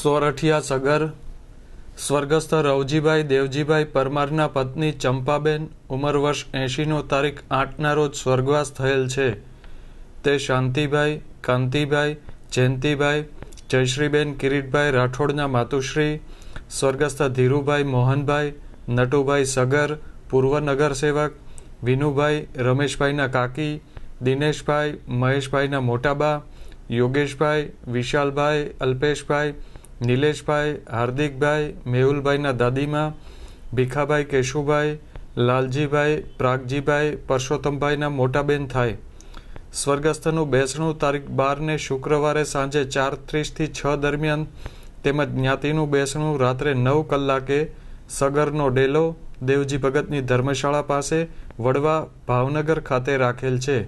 સોરઠિયા સગર સ્વર્ગસ્થ રવજીભાઈ દેવજીભાઈ પરમારના પત્ની ચંપાબેન ઉંમર વર્ષ એંશીનો તારીખ આઠના રોજ સ્વર્ગવાસ થયેલ છે તે શાંતિભાઈ કાંતિભાઈ જયંતિભાઈ જયશ્રીબેન કિરીટભાઈ રાઠોડના માતુશ્રી સ્વર્ગસ્થ ધીરુભાઈ મોહનભાઈ નટુભાઈ સગર પૂર્વનગર સેવક વિનુભાઈ રમેશભાઈના કાકી દિનેશભાઈ મહેશભાઈના મોટાબા યોગેશભાઈ વિશાલભાઈ અલ્પેશભાઈ નિલેશભાઈ હાર્દિકભાઈ મેહુલભાઈના દાદીમા ભીખાભાઈ કેશુભાઈ લાલજીભાઈ પ્રાગજીભાઈ પરસોત્તમભાઈના મોટાબેન થાય સ્વર્ગસ્થનું બેસણું તારીખ બારને શુક્રવારે સાંજે ચાર ત્રીસથી છ દરમિયાન તેમજ જ્ઞાતિનું બેસણું રાત્રે નવ કલાકે સગરનો ડેલો દેવજી ભગતની ધર્મશાળા પાસે વડવા ભાવનગર ખાતે રાખેલ છે